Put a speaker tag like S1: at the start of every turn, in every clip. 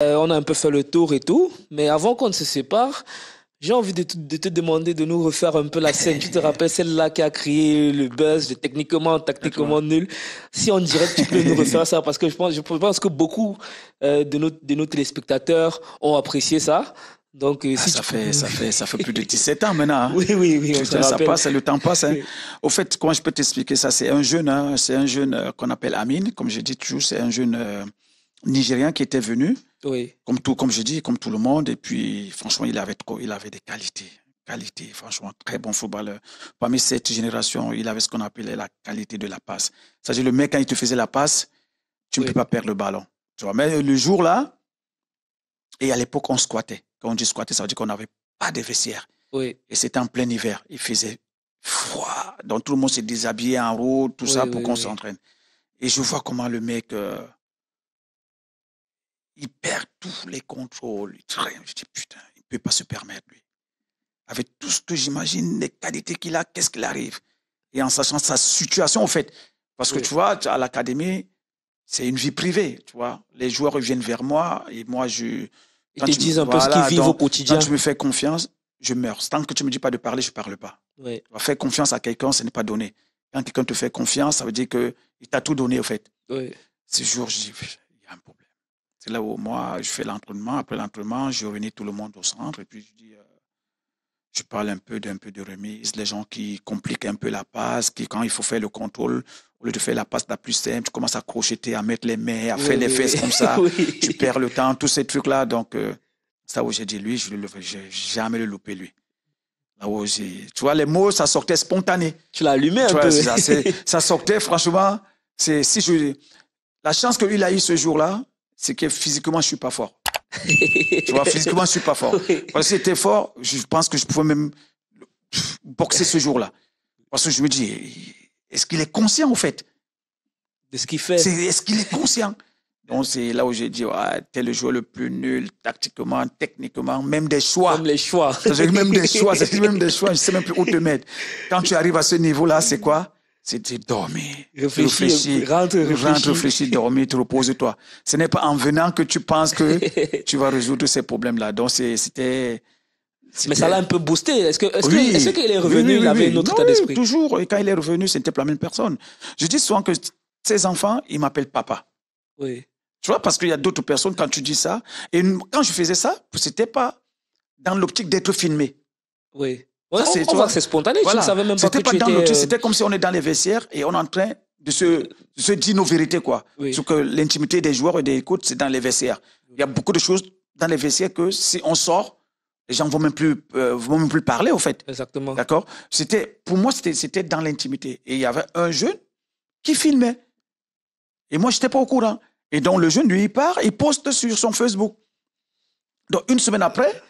S1: Euh, on a un peu fait le tour et tout, mais avant qu'on se sépare, j'ai envie de te, demander de nous refaire un peu la scène. tu te rappelles celle-là qui a créé le buzz, techniquement, tactiquement nul. Si on dirait que tu peux nous refaire ça, parce que je pense, je pense que beaucoup euh, de, nos, de nos téléspectateurs ont apprécié ça. Donc, euh, ah, ça, fait, ça, fait, ça fait plus de 17 ans maintenant. Hein. Oui, oui, oui. ça passe, le temps passe. Hein. Au fait, comment je peux t'expliquer ça C'est un jeune, hein, c'est un jeune qu'on appelle Amine. Comme je dis toujours, c'est un jeune Nigérien qui était venu, comme, tout, comme je dis, comme tout le monde. Et puis, franchement, il avait, il avait des qualités. Qualité, franchement, très bon footballeur. Parmi cette génération, il avait ce qu'on appelait la qualité de la passe. C'est-à-dire, le mec, quand il te faisait la passe, tu ne peux pas perdre le ballon. Tu vois, mais le jour là, et à l'époque, on squattait. Quand on dit squatter, ça veut dire qu'on n'avait pas de vestiaire. Et c'était en plein hiver. Il faisait froid. Donc, tout le monde s'est déshabillé en route, tout ça, pour qu'on s'entraîne. Et je vois comment le mec. Euh, il perd tous les contrôles. Je dis, putain, il ne peut pas se permettre, lui. Avec tout ce que j'imagine, les qualités qu'il a, qu'est-ce qu'il arrive Et en sachant sa situation, en fait. Parce que tu vois, à l'académie, c'est une vie privée, tu vois. Les joueurs reviennent vers moi et moi, je. Ils te disent un peu ce qu'ils vivent au quotidien. Quand tu me fais confiance, je meurs. Tant que tu ne me dis pas de parler, je ne parle pas. Faire confiance à quelqu'un, ce n'est pas donné. Quand quelqu'un te fait confiance, ça veut dire qu'il t'a tout donné, en fait. Ce jour, je dis, il y a un problème là où moi, je fais l'entraînement. Après l'entraînement, je reviens tout le monde au centre et puis je dis, euh, je parle un peu d'un peu de remise. Les gens qui compliquent un peu la passe, qui quand il faut faire le contrôle, au lieu de faire la passe la plus simple, tu commences à crocheter, à mettre les mains, à faire les fesses comme ça. Tu perds le temps, tous ces trucs-là. Donc, euh, ça où j'ai dit lui, je n'ai jamais le loupé lui. Là où tu vois, les mots, ça sortait spontané. Tu l'allumais un peu. Ça, ça sortait, franchement, c'est si je, la chance que lui a eu ce jour-là, c'est que physiquement, je suis pas fort. tu vois, physiquement, je suis pas fort. Parce que si j'étais fort, je pense que je pouvais même boxer ce jour-là. Parce que je me dis, est-ce qu'il est conscient, en fait De ce qu'il fait. Est-ce qu'il est conscient Donc, c'est là où j'ai dit, tu es le joueur le plus nul, tactiquement, techniquement, même des choix. Même les choix. même des choix, même des choix, je sais même plus où te mettre. Quand tu arrives à ce niveau-là, c'est quoi c'est dormir. réfléchir, réfléchis rentre, réfléchir, Rentre, dormir, te repose-toi. Ce n'est pas en venant que tu penses que tu vas résoudre ces problèmes-là. Donc, c'était... Mais ça l'a un peu boosté. Est-ce est qu'il est revenu, il avait une autre état d'esprit? toujours. Et quand il est revenu, c'était la même personne. Je dis souvent que ses enfants, ils m'appellent papa. Oui. Tu vois, parce qu'il y a d'autres personnes, quand tu dis ça, et quand je faisais ça, c'était pas dans l'optique d'être filmé. Oui. On c'est, tu c'est spontané, ne savais même pas C'était que pas tu c'était comme si on est dans les vestiaires et on est en train de se, dire nos vérités, quoi. que l'intimité des joueurs et des écoutes, c'est dans les vestiaires. Il y a beaucoup de choses dans les vestiaires que si on sort, les gens vont même plus, euh, vont même plus parler, au fait. Exactement. D'accord? C'était, pour moi, c'était, c'était dans l'intimité. Et il y avait un jeune qui filmait. Et moi, je n'étais pas au courant. Et donc, le jeune, lui, il part, il poste sur son Facebook. Donc, une semaine après,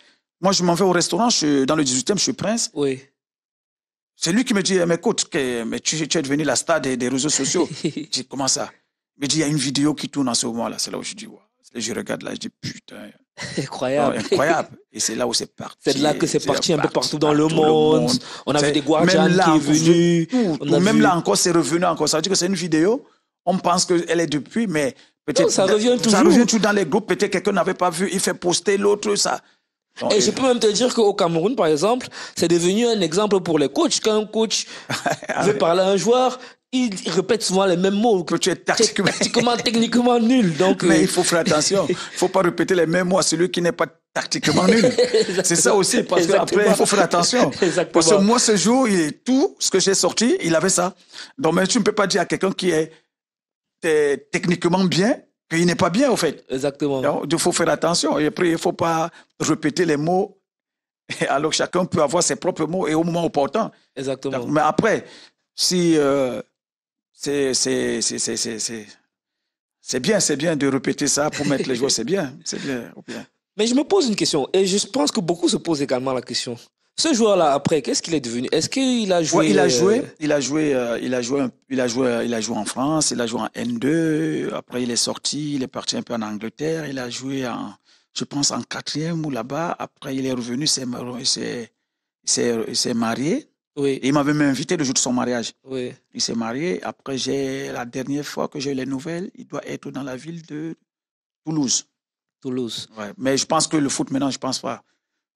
S1: moi, je m'en vais au restaurant, je suis dans le 18e, je suis prince. Oui. C'est lui qui me dit, eh, écoute, que, mais tu, es devenu la star des, réseaux sociaux. je dis, comment ça Il me dit, il y a une vidéo qui tourne en ce moment-là. C'est là où je dis, Je regarde là, je dis, putain. Incroyable. incroyable. Et c'est là où c'est parti. C'est là que c'est parti, un peu partout, dans le monde. On avait des Guardians qui est venu. Même là encore, c'est revenu encore. Ça veut dire que c'est une vidéo. On pense qu'elle est depuis, mais peut-être. Ça revient toujours. Ça revient toujours dans les groupes. Peut-être quelqu'un n'avait pas vu. Il fait poster l'autre, ça et je peux même te dire qu'au Cameroun, par exemple, c'est devenu un exemple pour les coachs. Quand un coach veut parler à un joueur, il répète souvent les mêmes mots. Que tu es tactiquement, techniquement nul. Donc, Mais euh, il faut faire attention. Il ne faut pas répéter les mêmes mots à celui qui n'est pas tactiquement nul. c'est ça aussi, parce qu'après, il faut faire attention. Parce que moi, ce jour, tout ce que j'ai sorti, il avait ça. Donc, mais tu ne peux pas dire à quelqu'un qui est techniquement bien qu'il n'est pas bien, en fait. Exactement. il faut faire attention. Et après, il ne faut pas répéter les mots alors que chacun peut avoir ses propres mots et au moment opportun. Exactement. mais après, si euh, c'est bien, c'est bien de répéter ça pour mettre les joueurs, c'est bien, c'est bien, Mais je me pose une question et je pense que beaucoup se posent également la question. Ce joueur-là, après, qu'est-ce qu'il est devenu Est-ce qu'il a joué Il a euh, joué, il a joué, euh, il a joué, il a joué, euh, il a joué en France, il a joué en N2. Après, il est sorti, il est parti un peu en Angleterre. Il a joué en, je pense, en quatrième ou là-bas. Après, il est revenu, il s'est marié. Oui. il m'avait même invité le jour de son mariage. Il s'est marié. Après, j'ai la dernière fois que j'ai eu les nouvelles, il doit être dans la ville de Toulouse. Toulouse. Mais je pense que le foot maintenant, je pense pas.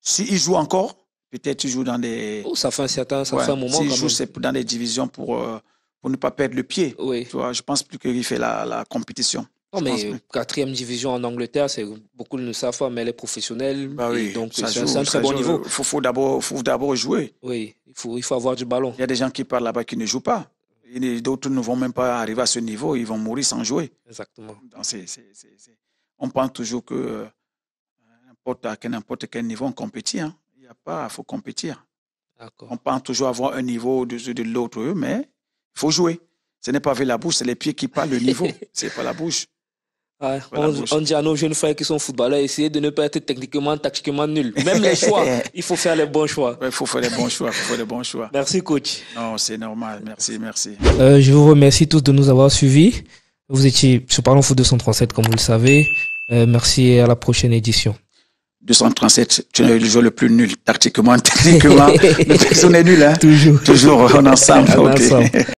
S1: S'il joue encore, Peut-être tu dans des. Oh, ça fait certain, moment. joue, dans des divisions pour, euh, pour ne pas perdre le pied. Oui. Tu je pense plus qu'il fait la, compétition. Non, mais quatrième division en Angleterre, c'est beaucoup ne savent pas, mais les professionnels. professionnelle. Bah donc, c'est un très bon niveau. Il faut, d'abord, d'abord jouer. Oui, il faut, il faut avoir du ballon. Il y a des gens qui parlent là-bas qui ne jouent pas. D'autres ne vont même pas arriver à ce niveau. Ils vont mourir sans jouer. Exactement. on pense toujours que euh, n'importe quel niveau on compétit. Hein pas, il faut compétir. On pense toujours avoir un niveau dessus de l'autre, mais il faut jouer. Ce n'est pas avec la bouche, c'est les pieds qui parlent le niveau, c'est pas la bouche. on, dit à nos jeunes frères qui sont footballeurs, essayez de ne pas être techniquement, tactiquement nul. Même les choix, il faut faire les bons choix. Il faut faire les bons choix, faut les bons choix. Merci coach. Non, c'est normal, merci, merci. Euh, je vous remercie tous de nous avoir suivis. Vous étiez sur Parlons Foot 237, comme vous le savez. Euh, merci et à la prochaine édition. 237, tu es le joueur le plus nul, tactiquement, techniquement. personne personnage nul, hein? Toujours. Toujours, on ensemble. okay. ensemble.